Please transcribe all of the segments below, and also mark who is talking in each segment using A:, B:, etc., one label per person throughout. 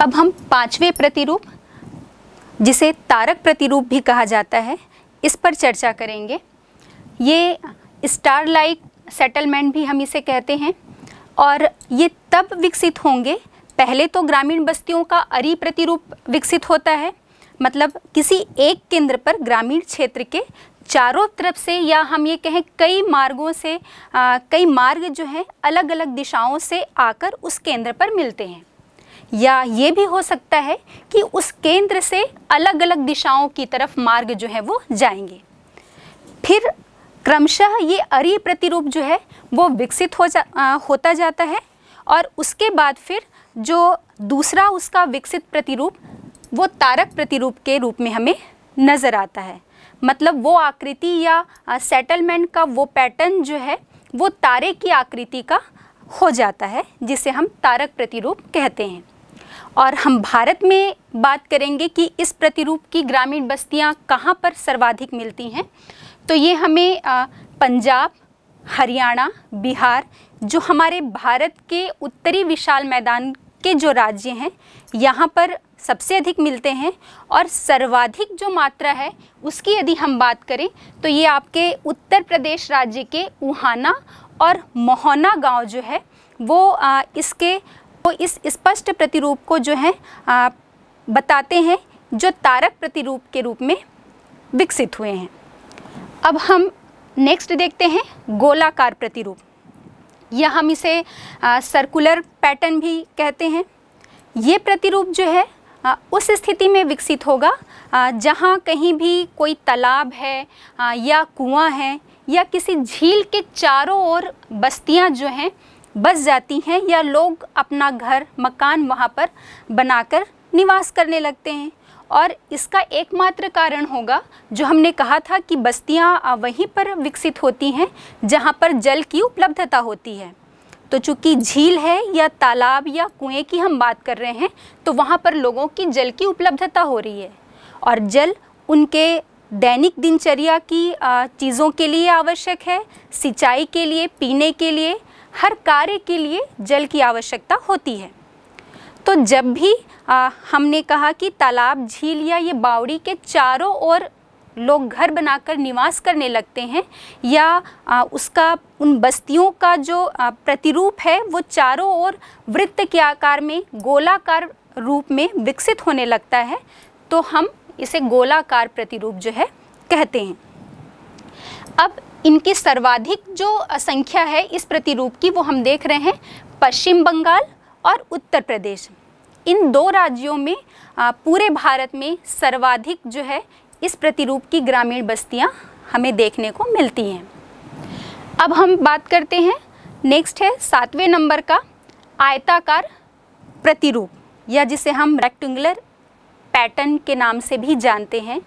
A: अब हम पांचवें प्रतिरूप जिसे तारक प्रतिरूप भी कहा जाता है इस पर चर्चा करेंगे ये स्टार लाइक सेटलमेंट भी हम इसे कहते हैं और ये तब विकसित होंगे पहले तो ग्रामीण बस्तियों का अरी प्रतिरूप विकसित होता है मतलब किसी एक केंद्र पर ग्रामीण क्षेत्र के चारों तरफ से या हम ये कहें कई मार्गों से आ, कई मार्ग जो हैं अलग अलग दिशाओं से आकर उस केंद्र पर मिलते हैं या ये भी हो सकता है कि उस केंद्र से अलग अलग दिशाओं की तरफ मार्ग जो है वो जाएंगे फिर क्रमशः ये अरी प्रतिरूप जो है वो विकसित हो जा आ, होता जाता है और उसके बाद फिर जो दूसरा उसका विकसित प्रतिरूप वो तारक प्रतिरूप के रूप में हमें नज़र आता है मतलब वो आकृति या सेटलमेंट का वो पैटर्न जो है वो तारे की आकृति का हो जाता है जिसे हम तारक प्रतिरूप कहते हैं और हम भारत में बात करेंगे कि इस प्रतिरूप की ग्रामीण बस्तियां कहाँ पर सर्वाधिक मिलती हैं तो ये हमें पंजाब हरियाणा बिहार जो हमारे भारत के उत्तरी विशाल मैदान के जो राज्य हैं यहाँ पर सबसे अधिक मिलते हैं और सर्वाधिक जो मात्रा है उसकी यदि हम बात करें तो ये आपके उत्तर प्रदेश राज्य के उहाना और मोहना गांव जो है वो इसके वो इस स्पष्ट प्रतिरूप को जो है आ, बताते हैं जो तारक प्रतिरूप के रूप में विकसित हुए हैं अब हम नेक्स्ट देखते हैं गोलाकार प्रतिरूप या हम इसे आ, सर्कुलर पैटर्न भी कहते हैं ये प्रतिरूप जो है आ, उस स्थिति में विकसित होगा जहाँ कहीं भी कोई तालाब है आ, या कुआं है या किसी झील के चारों ओर बस्तियाँ जो हैं बस जाती हैं या लोग अपना घर मकान वहाँ पर बनाकर निवास करने लगते हैं और इसका एकमात्र कारण होगा जो हमने कहा था कि बस्तियाँ वहीं पर विकसित होती हैं जहाँ पर जल की उपलब्धता होती है तो चूंकि झील है या तालाब या कुएं की हम बात कर रहे हैं तो वहाँ पर लोगों की जल की उपलब्धता हो रही है और जल उनके दैनिक दिनचर्या की चीज़ों के लिए आवश्यक है सिंचाई के लिए पीने के लिए हर कार्य के लिए जल की आवश्यकता होती है तो जब भी आ, हमने कहा कि तालाब झील या ये बावड़ी के चारों ओर लोग घर बनाकर निवास करने लगते हैं या आ, उसका उन बस्तियों का जो आ, प्रतिरूप है वो चारों ओर वृत्त के आकार में गोलाकार रूप में विकसित होने लगता है तो हम इसे गोलाकार प्रतिरूप जो है कहते हैं अब इनकी सर्वाधिक जो संख्या है इस प्रतिरूप की वो हम देख रहे हैं पश्चिम बंगाल और उत्तर प्रदेश इन दो राज्यों में पूरे भारत में सर्वाधिक जो है इस प्रतिरूप की ग्रामीण बस्तियां हमें देखने को मिलती हैं अब हम बात करते हैं नेक्स्ट है सातवें नंबर का आयताकार प्रतिरूप या जिसे हम रेक्टेंगुलर पैटर्न के नाम से भी जानते हैं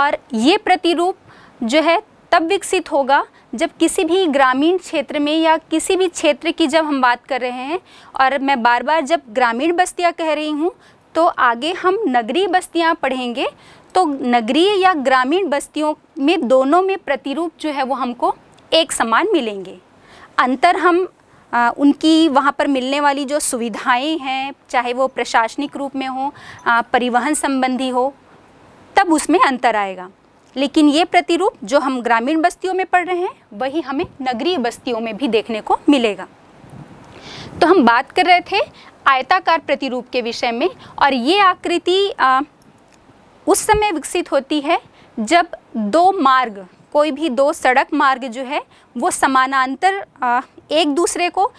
A: और ये प्रतिरूप जो है तब विकसित होगा जब किसी भी ग्रामीण क्षेत्र में या किसी भी क्षेत्र की जब हम बात कर रहे हैं और मैं बार बार जब ग्रामीण बस्तियाँ कह रही हूँ तो आगे हम नगरीय बस्तियाँ पढ़ेंगे तो नगरीय या ग्रामीण बस्तियों में दोनों में प्रतिरूप जो है वो हमको एक समान मिलेंगे अंतर हम आ, उनकी वहाँ पर मिलने वाली जो सुविधाएं हैं चाहे वो प्रशासनिक रूप में हो आ, परिवहन संबंधी हो तब उसमें अंतर आएगा लेकिन ये प्रतिरूप जो हम ग्रामीण बस्तियों में पढ़ रहे हैं वही हमें नगरीय बस्तियों में भी देखने को मिलेगा तो हम बात कर रहे थे आयताकार प्रतिरूप के विषय में और ये आकृति उस समय विकसित होती है जब दो मार्ग कोई भी दो सड़क मार्ग जो है वो समानांतर एक दूसरे को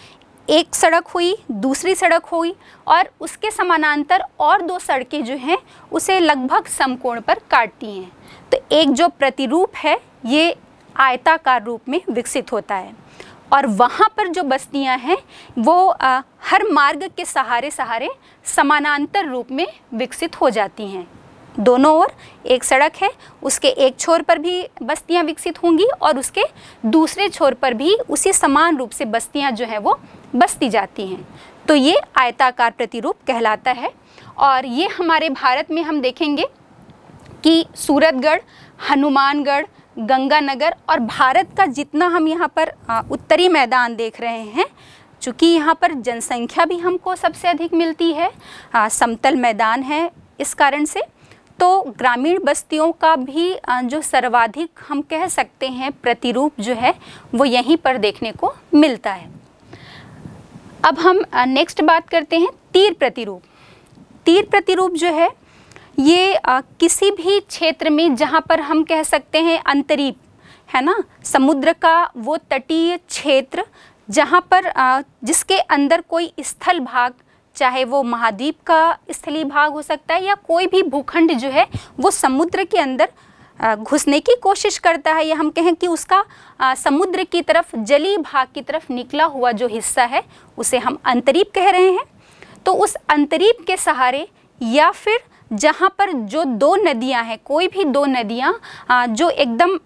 A: एक सड़क हुई दूसरी सड़क हुई और उसके समानांतर और दो सड़कें जो हैं उसे लगभग समकोण पर काटती हैं तो एक जो प्रतिरूप है ये आयताकार रूप में विकसित होता है और वहाँ पर जो बस्तियाँ हैं वो आ, हर मार्ग के सहारे सहारे समानांतर रूप में विकसित हो जाती हैं दोनों ओर एक सड़क है उसके एक छोर पर भी बस्तियाँ विकसित होंगी और उसके दूसरे छोर पर भी उसी समान रूप से बस्तियाँ जो हैं वो बसती जाती हैं तो ये आयताकार प्रतिरूप कहलाता है और ये हमारे भारत में हम देखेंगे कि सूरतगढ़ हनुमानगढ़ गंगानगर और भारत का जितना हम यहाँ पर उत्तरी मैदान देख रहे हैं चूँकि यहाँ पर जनसंख्या भी हमको सबसे अधिक मिलती है समतल मैदान है इस कारण से तो ग्रामीण बस्तियों का भी जो सर्वाधिक हम कह सकते हैं प्रतिरूप जो है वो यहीं पर देखने को मिलता है अब हम नेक्स्ट बात करते हैं तीर प्रतिरूप तीर प्रतिरूप जो है ये आ, किसी भी क्षेत्र में जहाँ पर हम कह सकते हैं अंतरीप है ना समुद्र का वो तटीय क्षेत्र जहाँ पर आ, जिसके अंदर कोई स्थल भाग चाहे वो महाद्वीप का स्थलीय भाग हो सकता है या कोई भी भूखंड जो है वो समुद्र के अंदर घुसने की कोशिश करता है या हम कहें कि उसका आ, समुद्र की तरफ जली भाग की तरफ निकला हुआ जो हिस्सा है उसे हम अंतरीप कह रहे हैं तो उस अंतरीप के सहारे या फिर जहाँ पर जो दो नदियाँ हैं कोई भी दो नदियाँ जो एकदम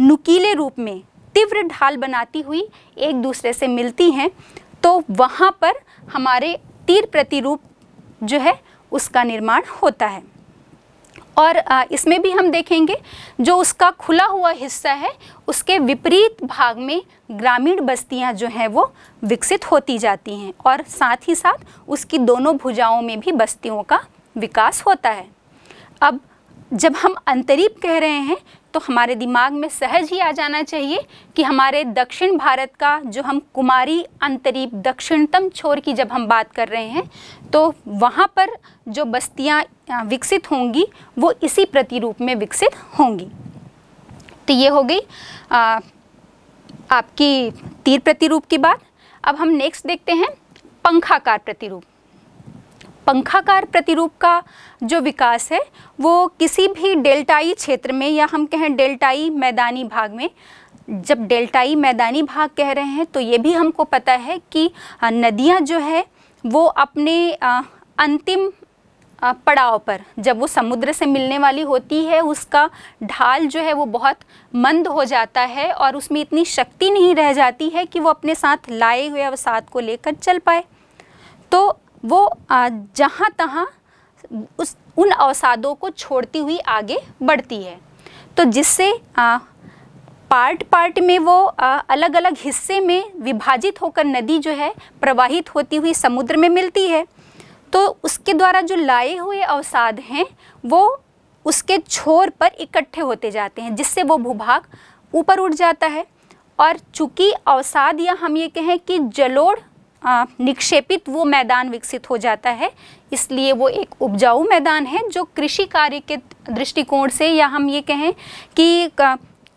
A: नुकीले रूप में तीव्र ढाल बनाती हुई एक दूसरे से मिलती हैं तो वहाँ पर हमारे तीर प्रतिरूप जो है उसका निर्माण होता है और इसमें भी हम देखेंगे जो उसका खुला हुआ हिस्सा है उसके विपरीत भाग में ग्रामीण बस्तियां जो हैं वो विकसित होती जाती हैं और साथ ही साथ उसकी दोनों भुजाओं में भी बस्तियों का विकास होता है अब जब हम अंतरीप कह रहे हैं तो हमारे दिमाग में सहज ही आ जाना चाहिए कि हमारे दक्षिण भारत का जो हम कुमारी अंतरीप दक्षिणतम छोर की जब हम बात कर रहे हैं तो वहाँ पर जो बस्तियाँ विकसित होंगी वो इसी प्रतिरूप में विकसित होंगी तो ये हो गई आ, आपकी तीर प्रतिरूप की बात अब हम नेक्स्ट देखते हैं पंखाकार प्रतिरूप पंखाकार प्रतिरूप का जो विकास है वो किसी भी डेल्टाई क्षेत्र में या हम कहें डेल्टाई मैदानी भाग में जब डेल्टाई मैदानी भाग कह रहे हैं तो ये भी हमको पता है कि नदियाँ जो है वो अपने अंतिम पड़ाव पर जब वो समुद्र से मिलने वाली होती है उसका ढाल जो है वो बहुत मंद हो जाता है और उसमें इतनी शक्ति नहीं रह जाती है कि वो अपने साथ लाए हुए अवसाद को लेकर चल पाए तो वो जहाँ तहाँ उस उन अवसादों को छोड़ती हुई आगे बढ़ती है तो जिससे पार्ट पार्ट में वो आ, अलग अलग हिस्से में विभाजित होकर नदी जो है प्रवाहित होती हुई समुद्र में मिलती है तो उसके द्वारा जो लाए हुए अवसाद हैं वो उसके छोर पर इकट्ठे होते जाते हैं जिससे वो भूभाग ऊपर उठ जाता है और चूँकि अवसाद या हम ये कहें कि जलोढ़ निक्षेपित वो मैदान विकसित हो जाता है इसलिए वो एक उपजाऊ मैदान है जो कृषि कार्य के दृष्टिकोण से या हम ये कहें कि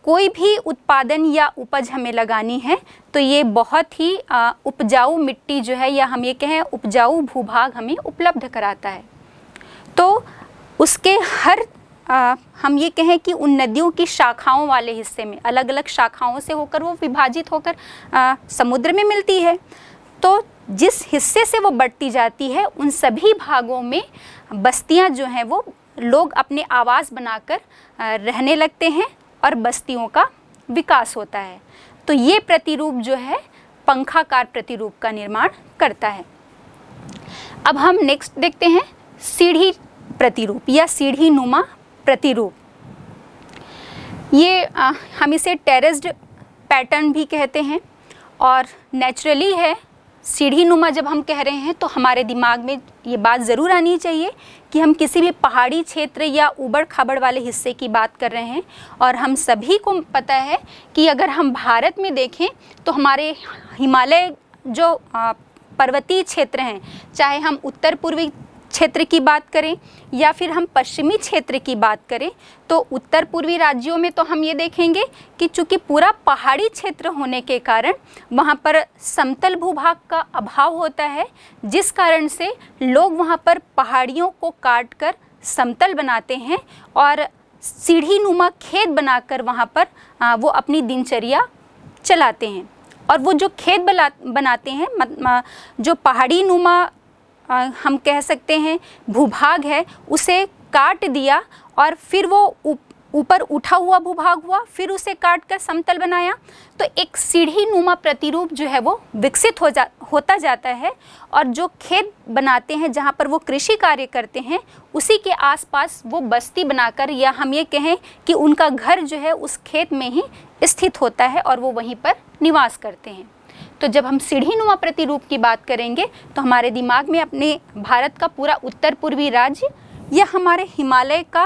A: कोई भी उत्पादन या उपज हमें लगानी है तो ये बहुत ही उपजाऊ मिट्टी जो है या हम ये कहें उपजाऊ भूभाग हमें उपलब्ध कराता है तो उसके हर आ, हम ये कहें कि उन नदियों की शाखाओं वाले हिस्से में अलग अलग शाखाओं से होकर वो विभाजित होकर आ, समुद्र में मिलती है तो जिस हिस्से से वो बढ़ती जाती है उन सभी भागों में बस्तियां जो हैं वो लोग अपने आवास बनाकर रहने लगते हैं और बस्तियों का विकास होता है तो ये प्रतिरूप जो है पंखाकार प्रतिरूप का निर्माण करता है अब हम नेक्स्ट देखते हैं सीढ़ी प्रतिरूप या सीढ़ी नुमा प्रतिरूप ये आ, हम इसे टेरेस्ड पैटर्न भी कहते हैं और नेचुरली है सीढ़ी नुमा जब हम कह रहे हैं तो हमारे दिमाग में ये बात ज़रूर आनी चाहिए कि हम किसी भी पहाड़ी क्षेत्र या उबड़ खाबड़ वाले हिस्से की बात कर रहे हैं और हम सभी को पता है कि अगर हम भारत में देखें तो हमारे हिमालय जो पर्वतीय क्षेत्र हैं चाहे हम उत्तर पूर्वी क्षेत्र की बात करें या फिर हम पश्चिमी क्षेत्र की बात करें तो उत्तर पूर्वी राज्यों में तो हम ये देखेंगे कि चूँकि पूरा पहाड़ी क्षेत्र होने के कारण वहाँ पर समतल भूभाग का अभाव होता है जिस कारण से लोग वहाँ पर पहाड़ियों को काट कर समतल बनाते हैं और सीढ़ी नुमा खेत बनाकर वहाँ पर वो अपनी दिनचर्या चलाते हैं और वो जो खेत बनाते हैं जो पहाड़ी नुमा हम कह सकते हैं भूभाग है उसे काट दिया और फिर वो ऊपर उठा हुआ भूभाग हुआ फिर उसे काट कर समतल बनाया तो एक सीढ़ी नुमा प्रतिरूप जो है वो विकसित हो जा होता जाता है और जो खेत बनाते हैं जहाँ पर वो कृषि कार्य करते हैं उसी के आसपास वो बस्ती बनाकर या हम ये कहें कि उनका घर जो है उस खेत में ही स्थित होता है और वो वहीं पर निवास करते हैं तो जब हम सीढ़ीनुमा प्रतिरूप की बात करेंगे तो हमारे दिमाग में अपने भारत का पूरा उत्तर पूर्वी राज्य या हमारे हिमालय का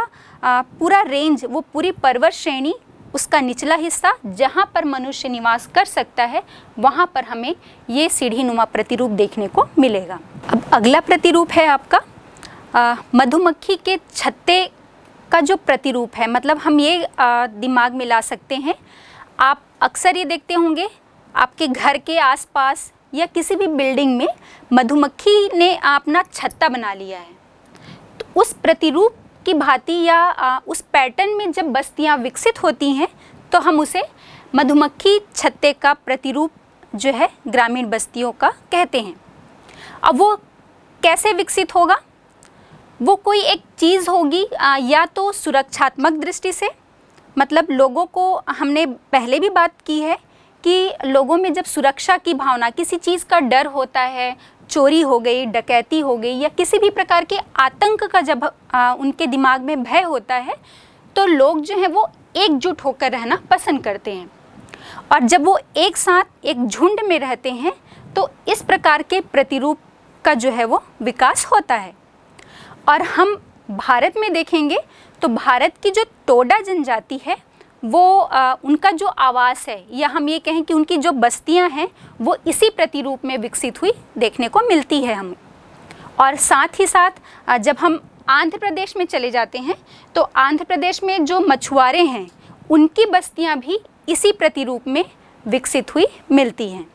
A: पूरा रेंज वो पूरी पर्वत श्रेणी उसका निचला हिस्सा जहाँ पर मनुष्य निवास कर सकता है वहाँ पर हमें ये सीढ़ी नुमा प्रतिरूप देखने को मिलेगा अब अगला प्रतिरूप है आपका मधुमक्खी के छत्ते का जो प्रतिरूप है मतलब हम ये आ, दिमाग में ला सकते हैं आप अक्सर ये देखते होंगे आपके घर के आसपास या किसी भी बिल्डिंग में मधुमक्खी ने अपना छत्ता बना लिया है तो उस प्रतिरूप की भांति या उस पैटर्न में जब बस्तियाँ विकसित होती हैं तो हम उसे मधुमक्खी छत्ते का प्रतिरूप जो है ग्रामीण बस्तियों का कहते हैं अब वो कैसे विकसित होगा वो कोई एक चीज़ होगी या तो सुरक्षात्मक दृष्टि से मतलब लोगों को हमने पहले भी बात की है कि लोगों में जब सुरक्षा की भावना किसी चीज़ का डर होता है चोरी हो गई डकैती हो गई या किसी भी प्रकार के आतंक का जब आ, उनके दिमाग में भय होता है तो लोग जो हैं वो एकजुट होकर रहना पसंद करते हैं और जब वो एक साथ एक झुंड में रहते हैं तो इस प्रकार के प्रतिरूप का जो है वो विकास होता है और हम भारत में देखेंगे तो भारत की जो टोडा जनजाति है वो आ, उनका जो आवास है या हम ये कहें कि उनकी जो बस्तियां हैं वो इसी प्रतिरूप में विकसित हुई देखने को मिलती है हमें और साथ ही साथ जब हम आंध्र प्रदेश में चले जाते हैं तो आंध्र प्रदेश में जो मछुआरे हैं उनकी बस्तियां भी इसी प्रतिरूप में विकसित हुई मिलती हैं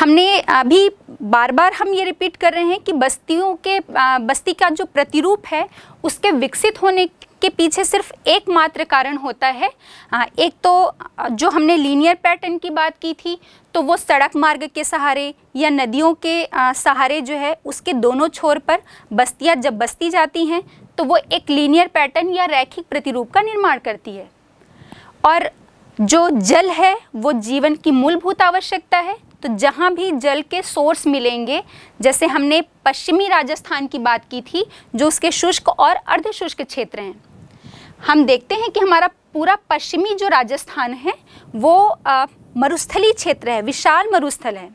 A: हमने अभी बार बार हम ये रिपीट कर रहे हैं कि बस्तियों के बस्ती का जो प्रतिरूप है उसके विकसित होने के पीछे सिर्फ एकमात्र कारण होता है एक तो जो हमने लीनियर पैटर्न की बात की थी तो वो सड़क मार्ग के सहारे या नदियों के सहारे जो है उसके दोनों छोर पर बस्तियाँ जब बस्ती जाती हैं तो वो एक लीनियर पैटर्न या रैखिक प्रतिरूप का निर्माण करती है और जो जल है वो जीवन की मूलभूत आवश्यकता है तो जहाँ भी जल के सोर्स मिलेंगे जैसे हमने पश्चिमी राजस्थान की बात की थी जो उसके शुष्क और अर्धशुष्क क्षेत्र हैं हम देखते हैं कि हमारा पूरा पश्चिमी जो राजस्थान है वो आ, मरुस्थली क्षेत्र है विशाल मरुस्थल है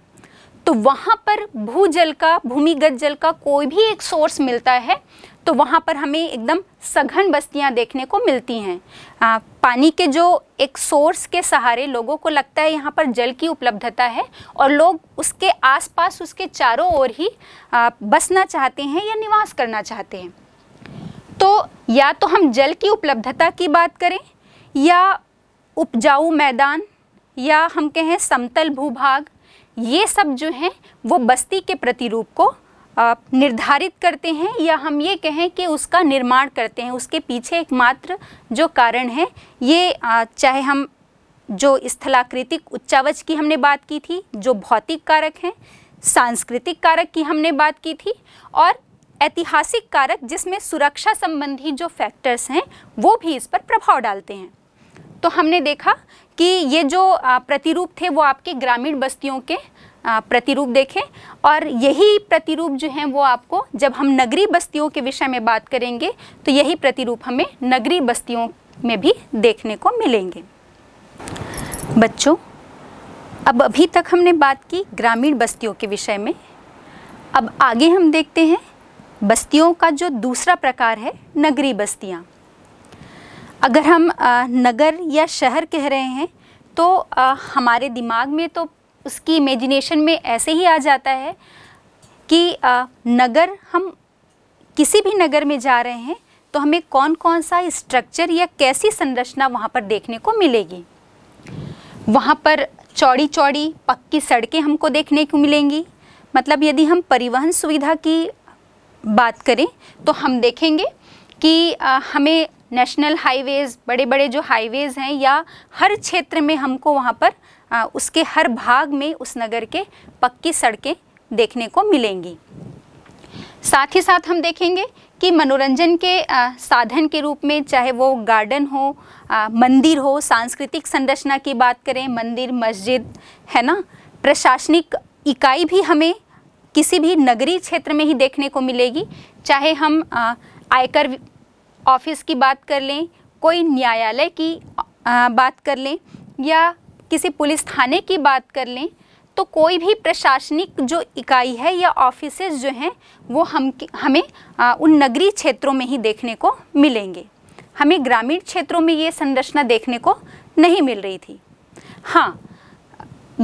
A: तो वहाँ पर भूजल का भूमिगत जल का कोई भी एक सोर्स मिलता है तो वहाँ पर हमें एकदम सघन बस्तियाँ देखने को मिलती हैं पानी के जो एक सोर्स के सहारे लोगों को लगता है यहाँ पर जल की उपलब्धता है और लोग उसके आसपास उसके चारों ओर ही आ, बसना चाहते हैं या निवास करना चाहते हैं तो या तो हम जल की उपलब्धता की बात करें या उपजाऊ मैदान या हम कहें समतल भूभाग ये सब जो हैं वो बस्ती के प्रतिरूप को निर्धारित करते हैं या हम ये कहें कि उसका निर्माण करते हैं उसके पीछे एकमात्र जो कारण है ये चाहे हम जो स्थलाकृतिक उच्चावच की हमने बात की थी जो भौतिक कारक हैं सांस्कृतिक कारक की हमने बात की थी और ऐतिहासिक कारक जिसमें सुरक्षा संबंधी जो फैक्टर्स हैं वो भी इस पर प्रभाव डालते हैं तो हमने देखा कि ये जो प्रतिरूप थे वो आपके ग्रामीण बस्तियों के प्रतिरूप देखें और यही प्रतिरूप जो हैं वो आपको जब हम नगरीय बस्तियों के विषय में बात करेंगे तो यही प्रतिरूप हमें नगरीय बस्तियों में भी देखने को मिलेंगे बच्चों अब अभी तक हमने बात की ग्रामीण बस्तियों के विषय में अब आगे हम देखते हैं बस्तियों का जो दूसरा प्रकार है नगरी बस्तियाँ अगर हम नगर या शहर कह रहे हैं तो हमारे दिमाग में तो उसकी इमेजिनेशन में ऐसे ही आ जाता है कि नगर हम किसी भी नगर में जा रहे हैं तो हमें कौन कौन सा स्ट्रक्चर या कैसी संरचना वहाँ पर देखने को मिलेगी वहाँ पर चौड़ी चौड़ी पक्की सड़कें हमको देखने को मिलेंगी मतलब यदि हम परिवहन सुविधा की बात करें तो हम देखेंगे कि आ, हमें नेशनल हाईवेज़ बड़े बड़े जो हाईवेज़ हैं या हर क्षेत्र में हमको वहाँ पर आ, उसके हर भाग में उस नगर के पक्की सड़कें देखने को मिलेंगी साथ ही साथ हम देखेंगे कि मनोरंजन के आ, साधन के रूप में चाहे वो गार्डन हो आ, मंदिर हो सांस्कृतिक संरचना की बात करें मंदिर मस्जिद है ना प्रशासनिक इकाई भी हमें किसी भी नगरीय क्षेत्र में ही देखने को मिलेगी चाहे हम आयकर ऑफिस की बात कर लें कोई न्यायालय की बात कर लें या किसी पुलिस थाने की बात कर लें तो कोई भी प्रशासनिक जो इकाई है या ऑफिसेज जो हैं वो हम हमें आ, उन नगरीय क्षेत्रों में ही देखने को मिलेंगे हमें ग्रामीण क्षेत्रों में ये संरचना देखने को नहीं मिल रही थी हाँ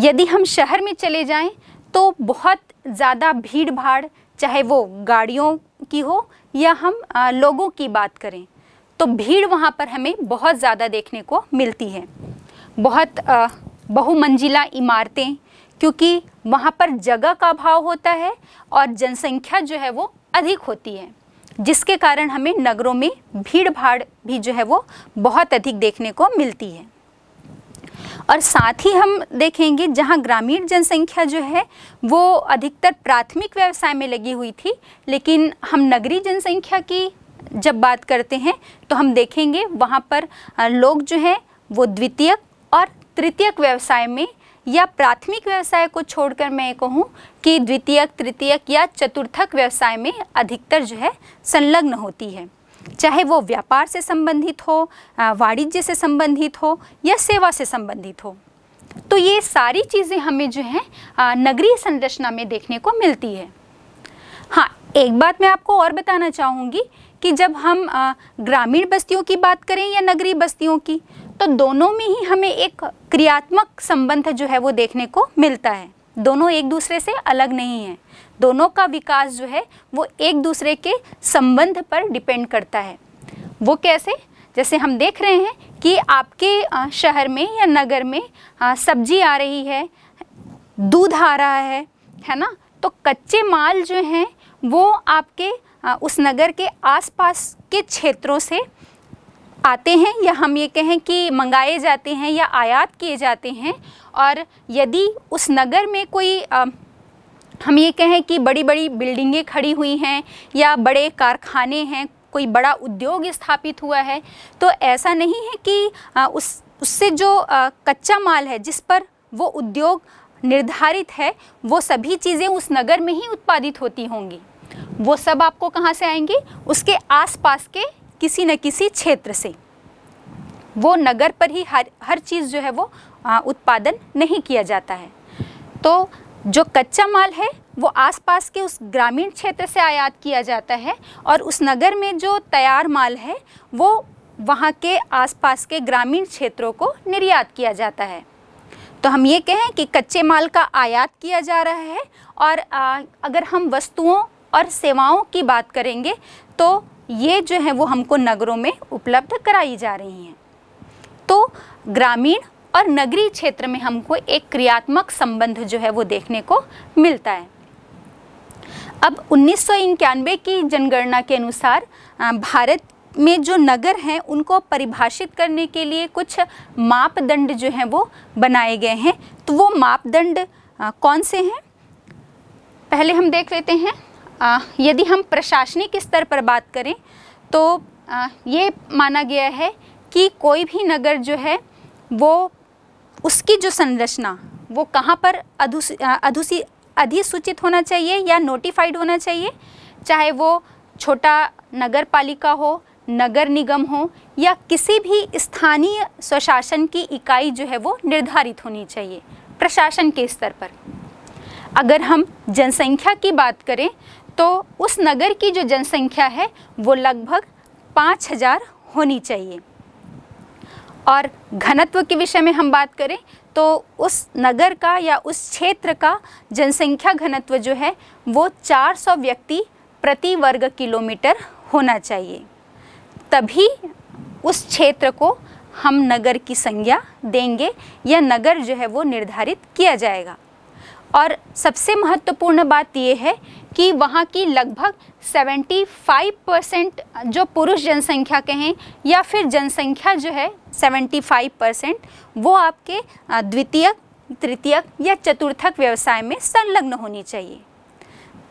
A: यदि हम शहर में चले जाएं तो बहुत ज़्यादा भीड़ भाड़ चाहे वो गाड़ियों की हो या हम आ, लोगों की बात करें तो भीड़ वहाँ पर हमें बहुत ज़्यादा देखने को मिलती है बहुत बहुमंजिला इमारतें क्योंकि वहाँ पर जगह का अभाव होता है और जनसंख्या जो है वो अधिक होती है जिसके कारण हमें नगरों में भीड़ भाड़ भी जो है वो बहुत अधिक देखने को मिलती है और साथ ही हम देखेंगे जहाँ ग्रामीण जनसंख्या जो है वो अधिकतर प्राथमिक व्यवसाय में लगी हुई थी लेकिन हम नगरीय जनसंख्या की जब बात करते हैं तो हम देखेंगे वहाँ पर लोग जो हैं वो द्वितीयक और तृतीयक व्यवसाय में या प्राथमिक व्यवसाय को छोड़कर मैं ये कहूँ कि द्वितीयक तृतीयक या चतुर्थक व्यवसाय में अधिकतर जो है संलग्न होती है चाहे वो व्यापार से संबंधित हो वाणिज्य से संबंधित हो या सेवा से संबंधित हो तो ये सारी चीज़ें हमें जो है नगरीय संरचना में देखने को मिलती है हाँ एक बात मैं आपको और बताना चाहूँगी कि जब हम ग्रामीण बस्तियों की बात करें या नगरीय बस्तियों की तो दोनों में ही हमें एक क्रियात्मक संबंध जो है वो देखने को मिलता है दोनों एक दूसरे से अलग नहीं है दोनों का विकास जो है वो एक दूसरे के संबंध पर डिपेंड करता है वो कैसे जैसे हम देख रहे हैं कि आपके शहर में या नगर में सब्जी आ रही है दूध आ रहा है है ना तो कच्चे माल जो हैं वो आपके उस नगर के आसपास के क्षेत्रों से आते हैं या हम ये कहें कि मंगाए जाते हैं या आयात किए जाते हैं और यदि उस नगर में कोई हम ये कहें कि बड़ी बड़ी बिल्डिंगें खड़ी हुई हैं या बड़े कारखाने हैं कोई बड़ा उद्योग स्थापित हुआ है तो ऐसा नहीं है कि आ, उस उससे जो आ, कच्चा माल है जिस पर वो उद्योग निर्धारित है वो सभी चीज़ें उस नगर में ही उत्पादित होती होंगी वो सब आपको कहाँ से आएंगे उसके आसपास के किसी न किसी क्षेत्र से वो नगर पर ही हर हर चीज़ जो है वो आ, उत्पादन नहीं किया जाता है तो जो कच्चा माल है वो आसपास के उस ग्रामीण क्षेत्र से आयात किया जाता है और उस नगर में जो तैयार माल है वो वहाँ के आसपास के ग्रामीण क्षेत्रों को निर्यात किया जाता है तो हम ये कहें कि कच्चे माल का आयात किया जा रहा है और आ, अगर हम वस्तुओं और सेवाओं की बात करेंगे तो ये जो है वो हमको नगरों में उपलब्ध कराई जा रही हैं तो ग्रामीण और नगरीय क्षेत्र में हमको एक क्रियात्मक संबंध जो है वो देखने को मिलता है अब उन्नीस की जनगणना के अनुसार भारत में जो नगर हैं उनको परिभाषित करने के लिए कुछ मापदंड जो हैं वो बनाए गए हैं तो वो मापदंड कौन से हैं पहले हम देख लेते हैं आ, यदि हम प्रशासनिक स्तर पर बात करें तो आ, ये माना गया है कि कोई भी नगर जो है वो उसकी जो संरचना वो कहाँ पर अधूसी अधिसूचित होना चाहिए या नोटिफाइड होना चाहिए चाहे वो छोटा नगर पालिका हो नगर निगम हो या किसी भी स्थानीय स्वशासन की इकाई जो है वो निर्धारित होनी चाहिए प्रशासन के स्तर पर अगर हम जनसंख्या की बात करें तो उस नगर की जो जनसंख्या है वो लगभग पाँच हज़ार होनी चाहिए और घनत्व के विषय में हम बात करें तो उस नगर का या उस क्षेत्र का जनसंख्या घनत्व जो है वो 400 व्यक्ति प्रति वर्ग किलोमीटर होना चाहिए तभी उस क्षेत्र को हम नगर की संज्ञा देंगे या नगर जो है वो निर्धारित किया जाएगा और सबसे महत्वपूर्ण बात ये है कि वहाँ की लगभग 75 परसेंट जो पुरुष जनसंख्या के हैं या फिर जनसंख्या जो है 75 परसेंट वो आपके द्वितीय तृतीयक या चतुर्थक व्यवसाय में संलग्न होनी चाहिए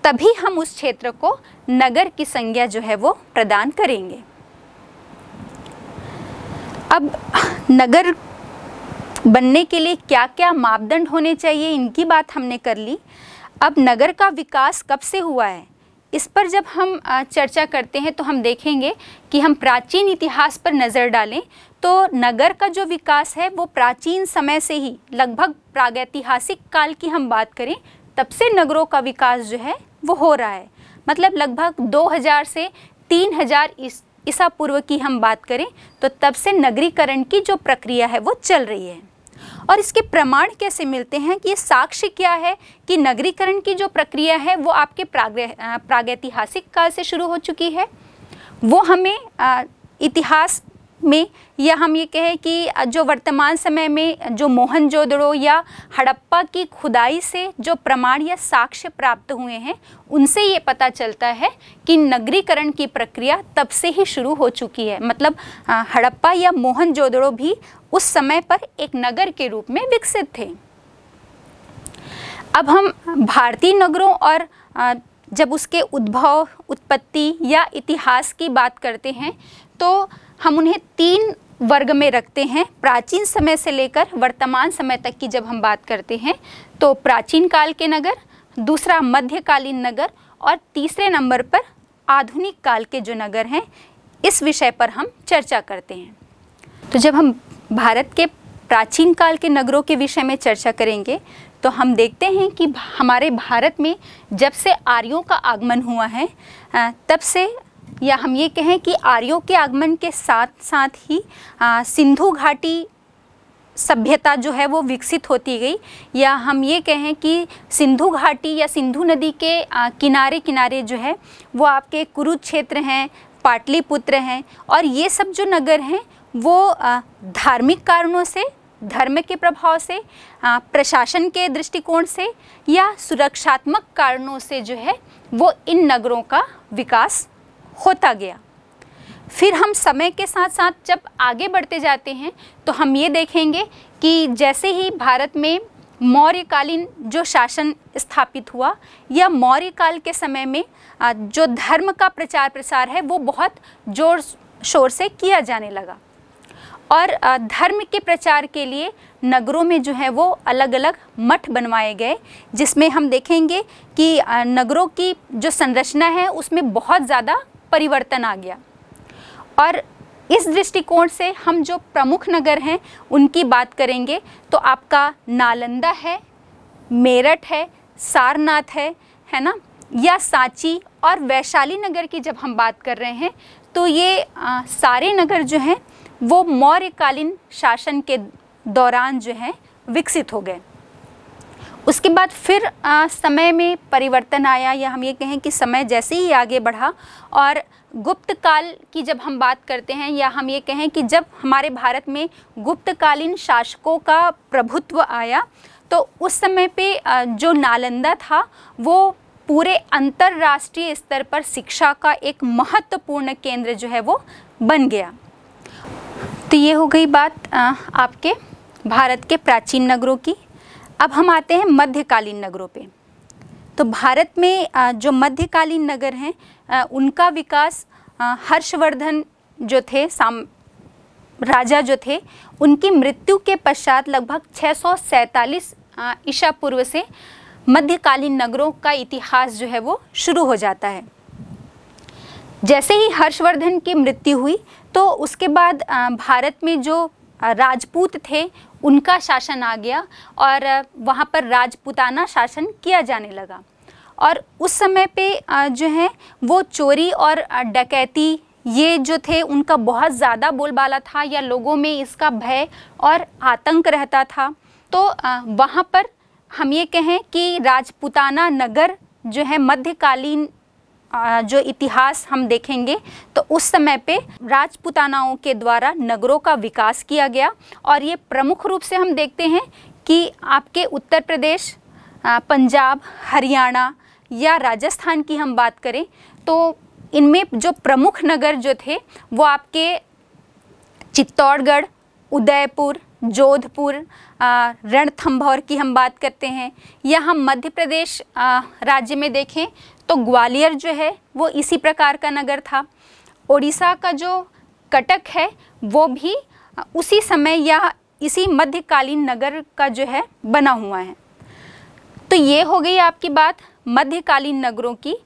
A: तभी हम उस क्षेत्र को नगर की संज्ञा जो है वो प्रदान करेंगे अब नगर बनने के लिए क्या क्या मापदंड होने चाहिए इनकी बात हमने कर ली अब नगर का विकास कब से हुआ है इस पर जब हम चर्चा करते हैं तो हम देखेंगे कि हम प्राचीन इतिहास पर नज़र डालें तो नगर का जो विकास है वो प्राचीन समय से ही लगभग प्रागैतिहासिक काल की हम बात करें तब से नगरों का विकास जो है वो हो रहा है मतलब लगभग 2000 से 3000 हज़ार इस, ईसा पूर्व की हम बात करें तो तब से नगरीकरण की जो प्रक्रिया है वो चल रही है और इसके प्रमाण कैसे मिलते हैं कि ये साक्ष्य क्या है कि नगरीकरण की जो प्रक्रिया है वो आपके प्रागैतिहासिक काल से शुरू हो चुकी है वो हमें आ, इतिहास में या हम ये कहें कि जो वर्तमान समय में जो मोहनजोदड़ो या हड़प्पा की खुदाई से जो प्रमाण या साक्ष्य प्राप्त हुए हैं उनसे ये पता चलता है कि नगरीकरण की प्रक्रिया तब से ही शुरू हो चुकी है मतलब हड़प्पा या मोहनजोदड़ो भी उस समय पर एक नगर के रूप में विकसित थे अब हम भारतीय नगरों और जब उसके उद्भव उत्पत्ति या इतिहास की बात करते हैं तो हम उन्हें तीन वर्ग में रखते हैं प्राचीन समय से लेकर वर्तमान समय तक की जब हम बात करते हैं तो प्राचीन काल के नगर दूसरा मध्यकालीन नगर और तीसरे नंबर पर आधुनिक काल के जो नगर हैं इस विषय पर हम चर्चा करते हैं तो जब हम भारत के प्राचीन काल के नगरों के विषय में चर्चा करेंगे तो हम देखते हैं कि हमारे भारत में जब से आर्यों का आगमन हुआ है तब से या हम ये कहें कि आर्यों के आगमन के साथ साथ ही सिंधु घाटी सभ्यता जो है वो विकसित होती गई या हम ये कहें कि सिंधु घाटी या सिंधु नदी के किनारे किनारे जो है वो आपके कुरुक्षेत्र हैं पाटलिपुत्र हैं और ये सब जो नगर हैं वो धार्मिक कारणों से धर्म के प्रभाव से प्रशासन के दृष्टिकोण से या सुरक्षात्मक कारणों से जो है वो इन नगरों का विकास होता गया फिर हम समय के साथ साथ जब आगे बढ़ते जाते हैं तो हम ये देखेंगे कि जैसे ही भारत में मौर्यकालीन जो शासन स्थापित हुआ या मौर्य काल के समय में जो धर्म का प्रचार प्रसार है वो बहुत जोर शोर से किया जाने लगा और धर्म के प्रचार के लिए नगरों में जो है वो अलग अलग मठ बनवाए गए जिसमें हम देखेंगे कि नगरों की जो संरचना है उसमें बहुत ज़्यादा परिवर्तन आ गया और इस दृष्टिकोण से हम जो प्रमुख नगर हैं उनकी बात करेंगे तो आपका नालंदा है मेरठ है सारनाथ है है ना या सांची और वैशाली नगर की जब हम बात कर रहे हैं तो ये आ, सारे नगर जो हैं वो मौर्यकालीन शासन के दौरान जो है विकसित हो गए उसके बाद फिर आ, समय में परिवर्तन आया या हम ये कहें कि समय जैसे ही आगे बढ़ा और गुप्त काल की जब हम बात करते हैं या हम ये कहें कि जब हमारे भारत में गुप्तकालीन शासकों का प्रभुत्व आया तो उस समय पे जो नालंदा था वो पूरे अंतर्राष्ट्रीय स्तर पर शिक्षा का एक महत्वपूर्ण केंद्र जो है वो बन गया तो ये हो गई बात आपके भारत के प्राचीन नगरों की अब हम आते हैं मध्यकालीन नगरों पे तो भारत में जो मध्यकालीन नगर हैं उनका विकास हर्षवर्धन जो थे साम राजा जो थे उनकी मृत्यु के पश्चात लगभग छः ईसा पूर्व से मध्यकालीन नगरों का इतिहास जो है वो शुरू हो जाता है जैसे ही हर्षवर्धन की मृत्यु हुई तो उसके बाद भारत में जो राजपूत थे उनका शासन आ गया और वहाँ पर राजपूताना शासन किया जाने लगा और उस समय पे जो है वो चोरी और डकैती ये जो थे उनका बहुत ज़्यादा बोलबाला था या लोगों में इसका भय और आतंक रहता था तो वहाँ पर हम ये कहें कि राजपूताना नगर जो है मध्यकालीन जो इतिहास हम देखेंगे तो उस समय पे राजपुतानाओं के द्वारा नगरों का विकास किया गया और ये प्रमुख रूप से हम देखते हैं कि आपके उत्तर प्रदेश पंजाब हरियाणा या राजस्थान की हम बात करें तो इनमें जो प्रमुख नगर जो थे वो आपके चित्तौड़गढ़ उदयपुर जोधपुर रणथंभौर की हम बात करते हैं या हम मध्य प्रदेश राज्य में देखें तो ग्वालियर जो है वो इसी प्रकार का नगर था ओडिशा का जो कटक है वो भी उसी समय या इसी मध्यकालीन नगर का जो है बना हुआ है तो ये हो गई आपकी बात मध्यकालीन नगरों की